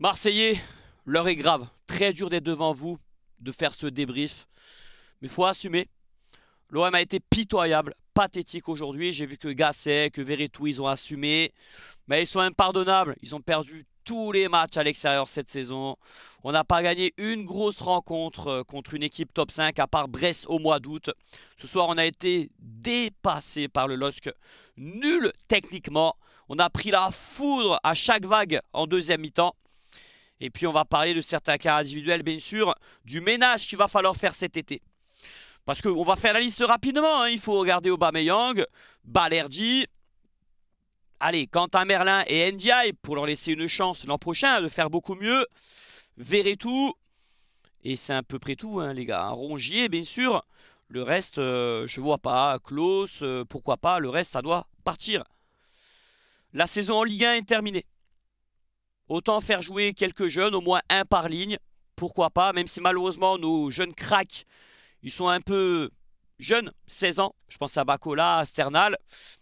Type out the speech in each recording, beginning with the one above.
Marseillais, l'heure est grave. Très dur d'être devant vous, de faire ce débrief. Mais faut assumer. L'OM a été pitoyable, pathétique aujourd'hui. J'ai vu que Gasset, que Veretout, ils ont assumé. Mais ils sont impardonnables. Ils ont perdu tous les matchs à l'extérieur cette saison. On n'a pas gagné une grosse rencontre euh, contre une équipe top 5 à part Brest au mois d'août. Ce soir, on a été dépassé par le LOSC. Nul techniquement. On a pris la foudre à chaque vague en deuxième mi-temps. Et puis on va parler de certains cas individuels, bien sûr, du ménage qu'il va falloir faire cet été. Parce qu'on va faire la liste rapidement, hein. il faut regarder Aubameyang, Balerdi, allez, Quentin Merlin et Ndiaye, pour leur laisser une chance l'an prochain de faire beaucoup mieux, tout. et c'est à peu près tout, hein, les gars, hein. Rongier, bien sûr, le reste, je euh, je vois pas, Klaus, euh, pourquoi pas, le reste, ça doit partir. La saison en Ligue 1 est terminée. Autant faire jouer quelques jeunes, au moins un par ligne. Pourquoi pas, même si malheureusement nos jeunes cracks, ils sont un peu jeunes, 16 ans. Je pense à Bacola, à Sternal.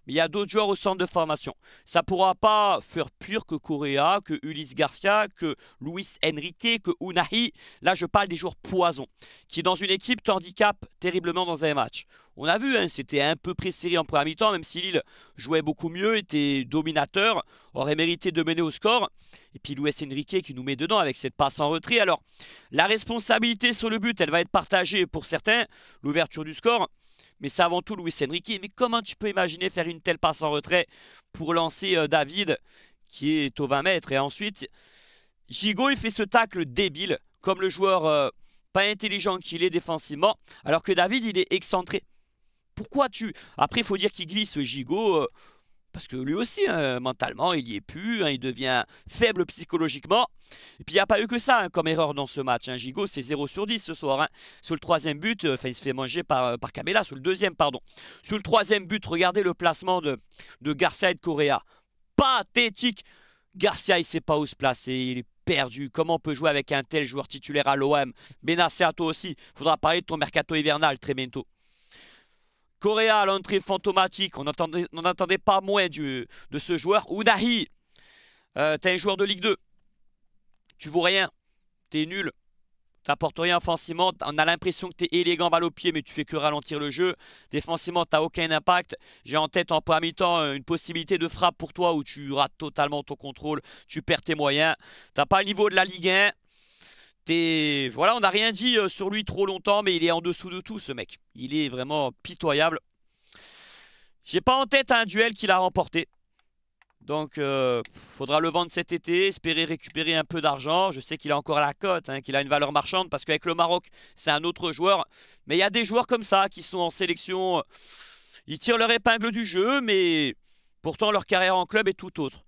Mais il y a d'autres joueurs au centre de formation. Ça ne pourra pas faire pire que Correa, que Ulysse Garcia, que Luis Enrique, que Unahi. Là, je parle des joueurs poison, qui dans une équipe t'handicapent terriblement dans un match. On a vu, hein, c'était un peu pré en première mi-temps, même si Lille jouait beaucoup mieux, était dominateur, aurait mérité de mener au score. Et puis Luis Enrique qui nous met dedans avec cette passe en retrait. Alors, la responsabilité sur le but, elle va être partagée pour certains. L'ouverture du score, mais c'est avant tout Luis Enrique. Mais comment tu peux imaginer faire une telle passe en retrait pour lancer euh, David, qui est au 20 mètres Et ensuite, Gigot, il fait ce tacle débile, comme le joueur euh, pas intelligent qu'il est défensivement, alors que David, il est excentré. Pourquoi tu... Après, il faut dire qu'il glisse Gigot... Euh, parce que lui aussi, hein, mentalement, il y est plus, hein, il devient faible psychologiquement. Et puis il n'y a pas eu que ça hein, comme erreur dans ce match. Gigot, c'est 0 sur 10 ce soir. Sur le troisième but, euh, il se fait manger par, euh, par sur le deuxième, pardon. Sur le troisième but, regardez le placement de, de Garcia et de Correa. Pathétique Garcia, il sait pas où se placer, il est perdu. Comment on peut jouer avec un tel joueur titulaire à l'OM Benassé, à toi aussi, faudra parler de ton mercato hivernal très bientôt. Coréa, à l'entrée fantomatique, on attendait pas moins de ce joueur. Unahi, euh, t'es un joueur de Ligue 2. Tu vaux rien, t'es nul, t'apportes rien offensivement. On a l'impression que t'es élégant balle au pied, mais tu fais que ralentir le jeu. Défensivement, t'as aucun impact. J'ai en tête en premier mi-temps une possibilité de frappe pour toi où tu rates totalement ton contrôle, tu perds tes moyens. T'as pas le niveau de la Ligue 1. Voilà, on n'a rien dit euh, sur lui trop longtemps, mais il est en dessous de tout, ce mec. Il est vraiment pitoyable. J'ai pas en tête un duel qu'il a remporté. Donc, euh, faudra le vendre cet été, espérer récupérer un peu d'argent. Je sais qu'il a encore la cote, hein, qu'il a une valeur marchande, parce qu'avec le Maroc, c'est un autre joueur. Mais il y a des joueurs comme ça qui sont en sélection. Ils tirent leur épingle du jeu, mais pourtant leur carrière en club est tout autre.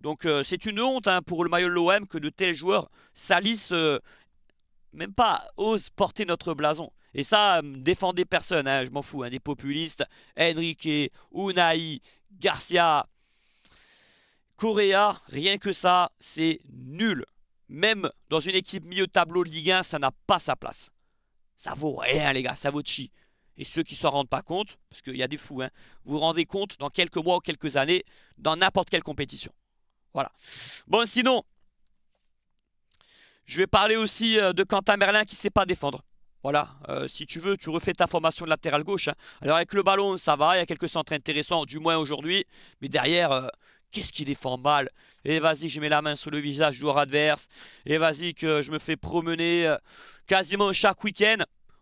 Donc euh, c'est une honte hein, pour le maillot de l'OM que de tels joueurs salissent, euh, même pas osent porter notre blason. Et ça, euh, défendez personne, hein, je m'en fous, hein, des populistes, Enrique, Unai, Garcia, Correa, rien que ça, c'est nul. Même dans une équipe milieu tableau de Ligue 1, ça n'a pas sa place. Ça vaut rien les gars, ça vaut chi. Et ceux qui s'en rendent pas compte, parce qu'il y a des fous, vous vous rendez compte dans quelques mois ou quelques années, dans n'importe quelle compétition. Voilà. Bon, sinon, je vais parler aussi euh, de Quentin Merlin qui ne sait pas défendre. Voilà, euh, si tu veux, tu refais ta formation de gauche. Hein. Alors avec le ballon, ça va, il y a quelques centres intéressants, du moins aujourd'hui. Mais derrière, euh, qu'est-ce qu'il défend mal Et vas-y, je mets la main sur le visage joueur adverse. Et vas-y que je me fais promener quasiment chaque week-end.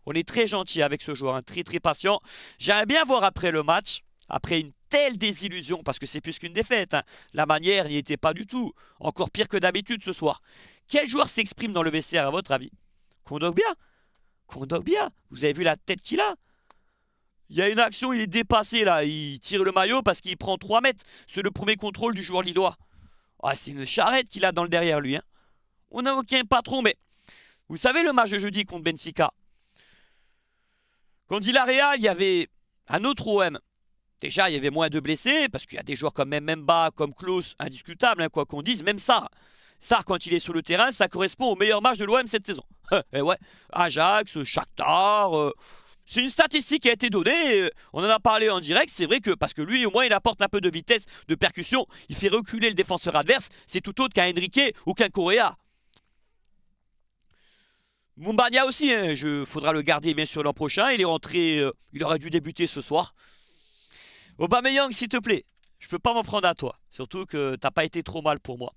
On est très gentil avec ce joueur, hein. très très patient. J'aimerais bien voir après le match, après une telle désillusion, parce que c'est plus qu'une défaite, hein. la manière n'y était pas du tout, encore pire que d'habitude ce soir. Quel joueur s'exprime dans le VCR à votre avis Kondogbia Kondogbia Vous avez vu la tête qu'il a il y a une action, il est dépassé là, il tire le maillot parce qu'il prend 3 mètres. C'est le premier contrôle du joueur lidois. Ah, c'est une charrette qu'il a dans le derrière lui. Hein. On n'a aucun patron, mais vous savez le match de jeudi contre Benfica Quand il a Real, il y avait un autre OM Déjà, il y avait moins de blessés, parce qu'il y a des joueurs comme Memba, comme Klaus, indiscutable, hein, quoi qu'on dise, même Sar. Sar, quand il est sur le terrain, ça correspond au meilleur match de l'OM cette saison. Et eh ouais, Ajax, Shakhtar... Euh, c'est une statistique qui a été donnée, euh, on en a parlé en direct, c'est vrai que parce que lui au moins il apporte un peu de vitesse, de percussion, il fait reculer le défenseur adverse, c'est tout autre qu'un Enrique ou qu'un Correa. Mumbania aussi, il hein, faudra le garder bien sûr l'an prochain, il est rentré, euh, il aurait dû débuter ce soir, Aubameyang, s'il te plaît, je peux pas m'en prendre à toi. Surtout que t'as pas été trop mal pour moi.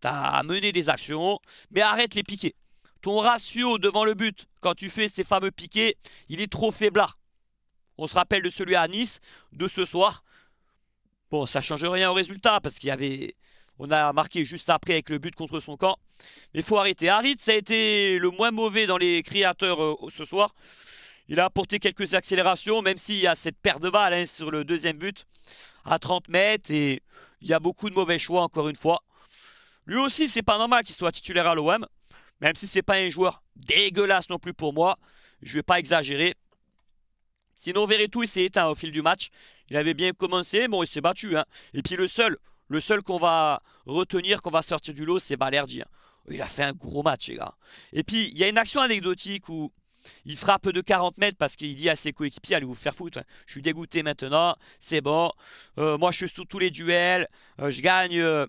T'as mené des actions, mais arrête les piquets. Ton ratio devant le but, quand tu fais ces fameux piquets, il est trop faible. On se rappelle de celui à Nice, de ce soir. Bon, ça change rien au résultat, parce qu'il y avait... On a marqué juste après avec le but contre son camp. Mais il faut arrêter. Harit, ça a été le moins mauvais dans les créateurs euh, ce soir. Il a apporté quelques accélérations, même s'il y a cette paire de balles hein, sur le deuxième but à 30 mètres. Et il y a beaucoup de mauvais choix, encore une fois. Lui aussi, c'est pas normal qu'il soit titulaire à l'OM. Même si c'est pas un joueur dégueulasse non plus pour moi. Je ne vais pas exagérer. Sinon, tout. il s'est éteint au fil du match. Il avait bien commencé, bon, il s'est battu. Hein. Et puis le seul, le seul qu'on va retenir, qu'on va sortir du lot, c'est Balerdi. Hein. Il a fait un gros match, les gars. Et puis, il y a une action anecdotique où il frappe de 40 mètres parce qu'il dit à ses coéquipiers, allez vous faire foutre, je suis dégoûté maintenant, c'est bon. Euh, moi, je suis sous tous les duels, euh, je gagne. Euh.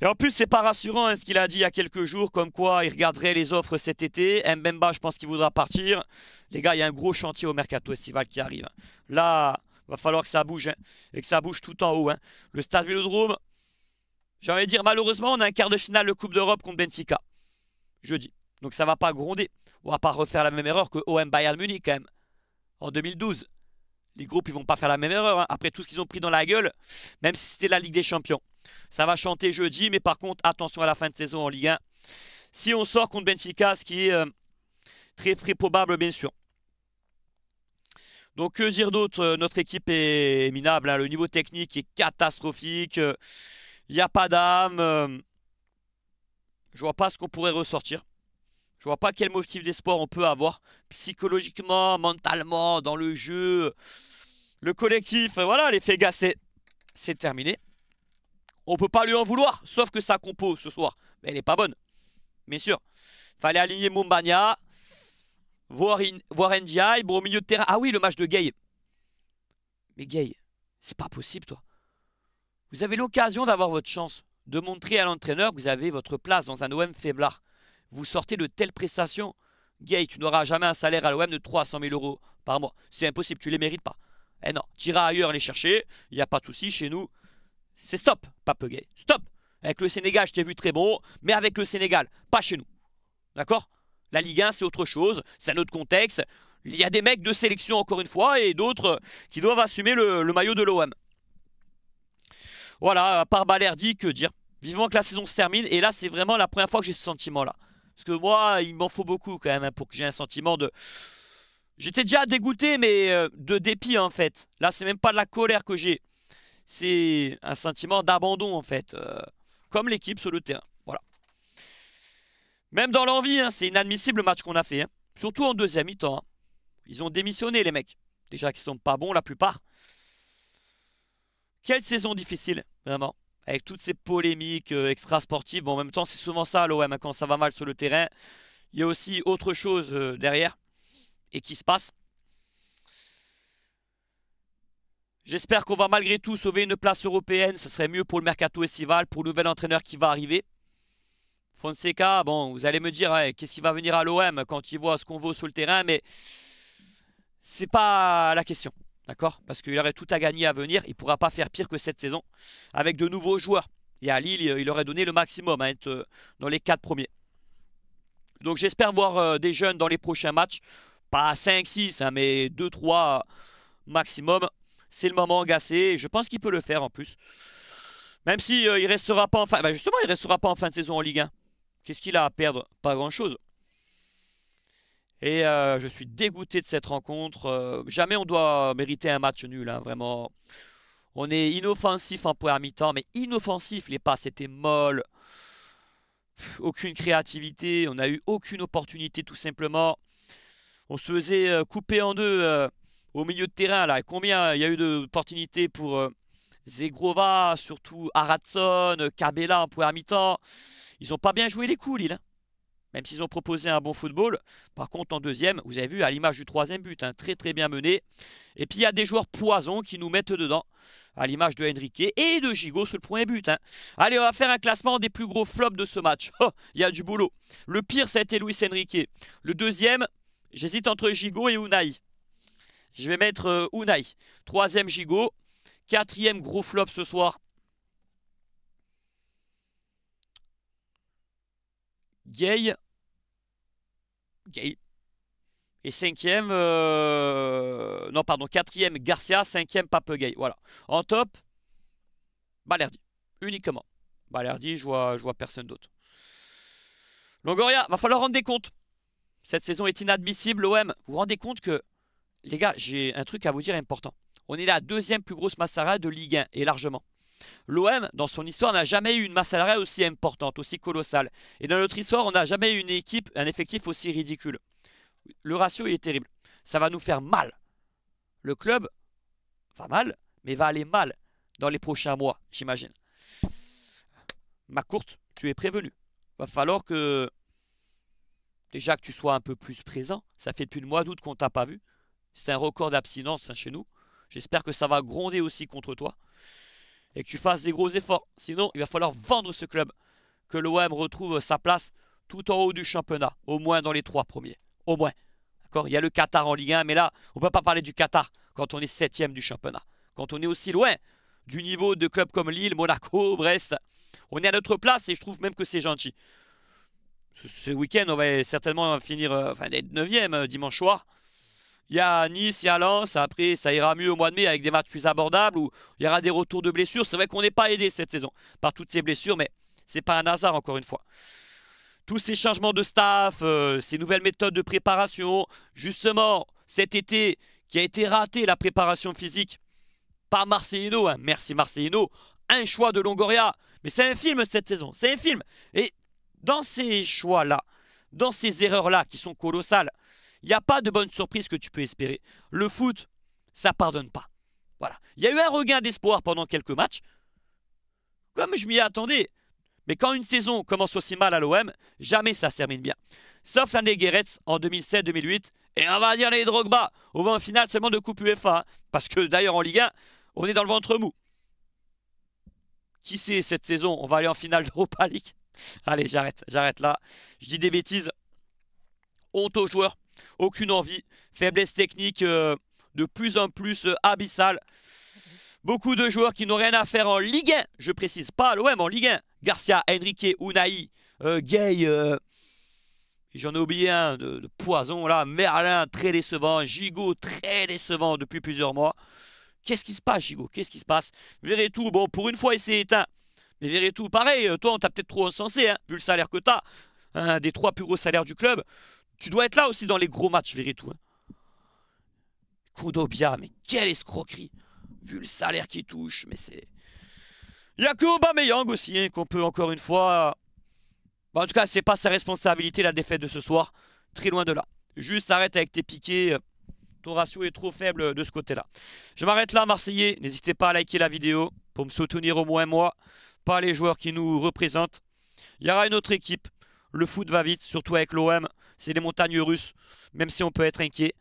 Et en plus, c'est pas rassurant hein, ce qu'il a dit il y a quelques jours, comme quoi il regarderait les offres cet été. Mbemba, je pense qu'il voudra partir. Les gars, il y a un gros chantier au mercato estival qui arrive. Là, va falloir que ça bouge, hein, et que ça bouge tout en haut. Hein. Le Stade Vélodrome, j'ai envie de dire, malheureusement, on a un quart de finale de Coupe d'Europe contre Benfica. Jeudi. Donc ça va pas gronder. On va pas refaire la même erreur que OM Bayern Munich quand même. En 2012. Les groupes ils vont pas faire la même erreur. Hein. Après tout ce qu'ils ont pris dans la gueule. Même si c'était la Ligue des Champions. Ça va chanter jeudi. Mais par contre attention à la fin de saison en Ligue 1. Si on sort contre Benfica. Ce qui est euh, très très probable bien sûr. Donc que dire d'autre euh, Notre équipe est minable. Hein. Le niveau technique est catastrophique. Il n'y a pas d'âme. Euh, je vois pas ce qu'on pourrait ressortir. Je vois pas quel motif d'espoir on peut avoir psychologiquement, mentalement, dans le jeu, le collectif. Voilà, l'effet Gassé, c'est terminé. On peut pas lui en vouloir, sauf que sa compo ce soir, elle est pas bonne. Bien sûr, fallait aligner Mumbania, voir, voir NGI, bon, au milieu de terrain. Ah oui, le match de Gay. Mais Gay, c'est pas possible, toi. Vous avez l'occasion d'avoir votre chance, de montrer à l'entraîneur que vous avez votre place dans un OM faiblard vous sortez de telles prestations, Gay, tu n'auras jamais un salaire à l'OM de 300 000 euros par mois. C'est impossible, tu les mérites pas. Eh non, tu iras ailleurs les chercher, il n'y a pas de souci, chez nous, c'est stop, Pape Gay, stop. Avec le Sénégal, je t'ai vu très bon, mais avec le Sénégal, pas chez nous. D'accord La Ligue 1, c'est autre chose, c'est un autre contexte. Il y a des mecs de sélection, encore une fois, et d'autres qui doivent assumer le, maillot de l'OM. Voilà, à part dit que dire Vivement que la saison se termine, et là, c'est vraiment la première fois que j'ai ce sentiment-là. Parce que moi, il m'en faut beaucoup quand même hein, pour que j'ai un sentiment de... J'étais déjà dégoûté, mais euh, de dépit en fait. Là, c'est même pas de la colère que j'ai. C'est un sentiment d'abandon en fait. Euh, comme l'équipe sur le terrain. Voilà. Même dans l'envie, hein, c'est inadmissible le match qu'on a fait. Hein. Surtout en deuxième mi-temps. Ils ont démissionné les mecs. Déjà qu'ils sont pas bons la plupart. Quelle saison difficile, vraiment avec toutes ces polémiques euh, extra-sportives. Bon, en même temps, c'est souvent ça l'OM, hein, quand ça va mal sur le terrain. Il y a aussi autre chose euh, derrière et qui se passe. J'espère qu'on va malgré tout sauver une place européenne. Ce serait mieux pour le mercato estival, pour le nouvel entraîneur qui va arriver. Fonseca, bon, vous allez me dire, qu'est-ce qui va venir à l'OM quand il voit ce qu'on vaut sur le terrain, mais c'est pas la question. D'accord Parce qu'il aurait tout à gagner à venir. Il ne pourra pas faire pire que cette saison avec de nouveaux joueurs. Et à Lille, il aurait donné le maximum à être euh, dans les 4 premiers. Donc j'espère voir euh, des jeunes dans les prochains matchs. Pas 5-6, hein, mais 2-3 maximum. C'est le moment gassé. Je pense qu'il peut le faire en plus. Même si ne euh, restera pas en fin... Bah, justement, il restera pas en fin de saison en Ligue 1. Qu'est-ce qu'il a à perdre Pas grand-chose. Et euh, je suis dégoûté de cette rencontre. Euh, jamais on doit mériter un match nul, hein, vraiment. On est inoffensif en à mi-temps, mais inoffensif. Les passes étaient molles. Aucune créativité. On n'a eu aucune opportunité, tout simplement. On se faisait euh, couper en deux au milieu de terrain. Là. combien il y a eu d'opportunités pour Zegrova, surtout Aratson, Kabela en première mi-temps Ils n'ont pas bien joué les coups, Lille. Hein même s'ils ont proposé un bon football. Par contre, en deuxième, vous avez vu, à l'image du troisième but, hein, très très bien mené. Et puis, il y a des joueurs poison qui nous mettent dedans, à l'image de Henrique et de Gigot sur le premier but. Hein. Allez, on va faire un classement des plus gros flops de ce match. Oh, il y a du boulot. Le pire, ça a été Luis Henrique. Le deuxième, j'hésite entre Gigot et Unai. Je vais mettre euh, Unai. Troisième, Gigot. Quatrième gros flop ce soir, Gay. Et cinquième, euh, non pardon, quatrième Garcia, cinquième Gay Voilà. En top, Balerdi. Uniquement. Balerdi, je vois, je vois personne d'autre. Longoria, va falloir rendre des comptes. Cette saison est inadmissible, OM Vous vous rendez compte que, les gars, j'ai un truc à vous dire important. On est la deuxième plus grosse Massara de Ligue 1, et largement. L'OM, dans son histoire, n'a jamais eu une masse salariale aussi importante, aussi colossale. Et dans notre histoire, on n'a jamais eu une équipe, un effectif aussi ridicule. Le ratio, est terrible. Ça va nous faire mal. Le club va mal, mais va aller mal dans les prochains mois, j'imagine. Ma courte, tu es prévenu. Va falloir que déjà que tu sois un peu plus présent. Ça fait plus de mois d'août qu'on t'a pas vu. C'est un record d'abstinence chez nous. J'espère que ça va gronder aussi contre toi et que tu fasses des gros efforts. Sinon, il va falloir vendre ce club, que l'OM retrouve sa place tout en haut du championnat, au moins dans les trois premiers, au moins. D'accord Il y a le Qatar en Ligue 1, mais là, on ne peut pas parler du Qatar quand on est septième du championnat, quand on est aussi loin du niveau de clubs comme Lille, Monaco, Brest. On est à notre place et je trouve même que c'est gentil. Ce week-end, on va certainement finir, euh, enfin, être 9 euh, dimanche soir il y a Nice, il y a Lens, après ça ira mieux au mois de mai avec des matchs plus abordables où il y aura des retours de blessures. C'est vrai qu'on n'est pas aidé cette saison par toutes ces blessures, mais c'est pas un hasard encore une fois. Tous ces changements de staff, euh, ces nouvelles méthodes de préparation, justement cet été qui a été raté la préparation physique par Marcelino, hein. merci Marcelino, un choix de Longoria, mais c'est un film cette saison, c'est un film. Et dans ces choix-là, dans ces erreurs-là qui sont colossales, il n'y a pas de bonne surprise que tu peux espérer. Le foot, ça pardonne pas. Voilà. Il y a eu un regain d'espoir pendant quelques matchs. Comme je m'y attendais. Mais quand une saison commence aussi mal à l'OM, jamais ça se termine bien. Sauf des Guéretz en 2007-2008. Et on va dire les Drogba. Au va en finale seulement de Coupe UEFA. Hein. parce que d'ailleurs en Ligue 1, on est dans le ventre mou. Qui sait cette saison On va aller en finale d'Europa League. Allez, j'arrête, j'arrête là. Je dis des bêtises. Honte aux joueurs aucune envie. Faiblesse technique euh, de plus en plus euh, abyssale. Beaucoup de joueurs qui n'ont rien à faire en Ligue 1, je précise, pas l'OM, en Ligue 1. Garcia, Enrique, Unai, euh, Gay, j'en ai oublié un de, poison là, Merlin, très décevant, Gigot, très décevant depuis plusieurs mois. Qu'est-ce qui se passe, Gigot Qu'est-ce qui se passe tout. bon, pour une fois, il s'est éteint. Mais tout, pareil, toi, on t'a peut-être trop insensé, hein, vu le salaire que t'as. Un des trois plus gros salaires du club. Tu dois être là aussi dans les gros matchs, verrai tout. Hein. Kudobia, mais quelle escroquerie Vu le salaire qu'il touche, mais c'est... Il n'y a que Aubameyang aussi, hein, qu'on peut encore une fois... Bah, en tout cas, c'est pas sa responsabilité la défaite de ce soir. Très loin de là. Juste arrête avec tes piquets. Euh, ton ratio est trop faible euh, de ce côté-là. Je m'arrête là, Marseillais. N'hésitez pas à liker la vidéo pour me soutenir au moins moi. Pas les joueurs qui nous représentent. Il y aura une autre équipe. Le foot va vite, surtout avec l'OM. C'est les montagnes russes, même si on peut être inquiet.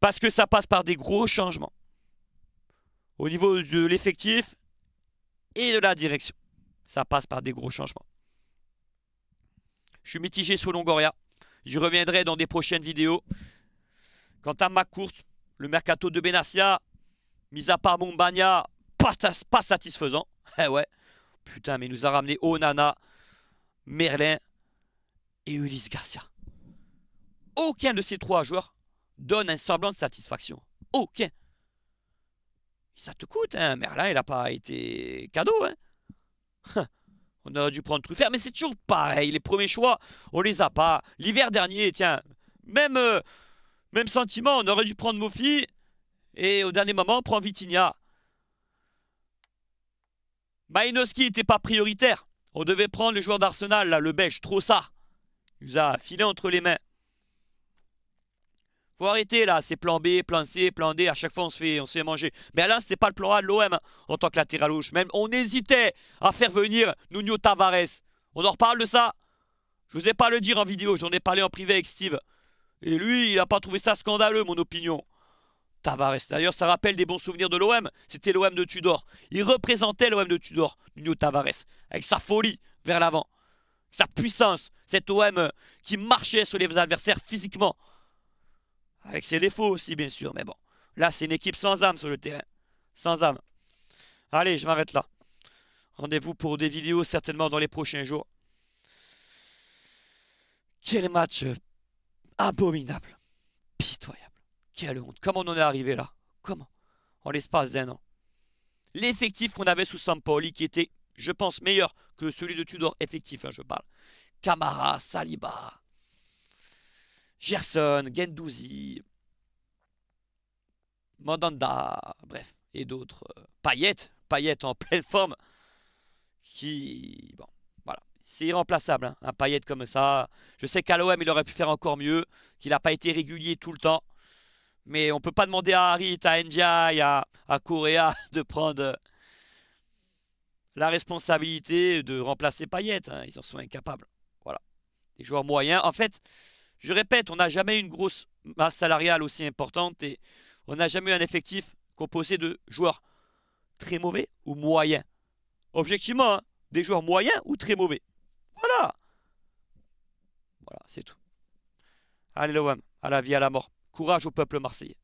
Parce que ça passe par des gros changements. Au niveau de l'effectif et de la direction. Ça passe par des gros changements. Je suis mitigé sur Longoria. J'y reviendrai dans des prochaines vidéos. Quant à ma course, le mercato de Benassia, mis à part Mombania. pas, pas satisfaisant. Eh ouais. Putain, mais il nous a ramené Onana, Merlin et Ulysse Garcia aucun de ces trois joueurs donne un semblant de satisfaction. Aucun. Ça te coûte, hein. Merlin, il n'a pas été cadeau, hein. hein. on aurait dû prendre Truffert, mais c'est toujours pareil. Les premiers choix, on les a pas. L'hiver dernier, tiens, même, euh, même sentiment, on aurait dû prendre Mofi. Et au dernier moment, on prend Vitinha. Mainoski n'était pas prioritaire. On devait prendre le joueur d'Arsenal, le belge, trop ça. Il nous a filé entre les mains arrêter là, c'est plan B, plan C, plan D, à chaque fois on se fait, on se fait manger. Mais là, c'est pas le plan A de l'OM hein, en tant que latéral gauche. Même on hésitait à faire venir Nuno Tavares. On en reparle de ça Je vous ai pas le dire en vidéo, j'en ai parlé en privé avec Steve. Et lui, il a pas trouvé ça scandaleux, mon opinion. Tavares, d'ailleurs, ça rappelle des bons souvenirs de l'OM. C'était l'OM de Tudor. Il représentait l'OM de Tudor, Nuno Tavares, avec sa folie vers l'avant sa puissance, cet OM euh, qui marchait sur les adversaires physiquement. Avec ses défauts aussi, bien sûr. Mais bon, là, c'est une équipe sans âme sur le terrain. Sans âme. Allez, je m'arrête là. Rendez-vous pour des vidéos certainement dans les prochains jours. Quel match abominable. Pitoyable. Quelle honte. Comment on en est arrivé là Comment En l'espace d'un an. L'effectif qu'on avait sous Sampoli, qui était, je pense, meilleur que celui de Tudor, effectif, hein, je parle. Camara, Saliba, Gerson, Gendouzi, Mandanda, bref, et d'autres. Payette. Euh, Payette en pleine forme, qui, bon, voilà, c'est irremplaçable, hein, un Payette comme ça. Je sais qu'à l'OM, il aurait pu faire encore mieux, qu'il n'a pas été régulier tout le temps, mais on ne peut pas demander à Harit, à Ndiaye, à, à de prendre euh, la responsabilité de remplacer Payette. Hein. ils en sont incapables. Voilà. Des joueurs moyens. En fait, je répète, on n'a jamais eu une grosse masse salariale aussi importante et on n'a jamais eu un effectif composé de joueurs très mauvais ou moyens. Objectivement, hein, des joueurs moyens ou très mauvais. Voilà. Voilà, c'est tout. Allez l'OM, à la vie, à la mort. Courage au peuple marseillais.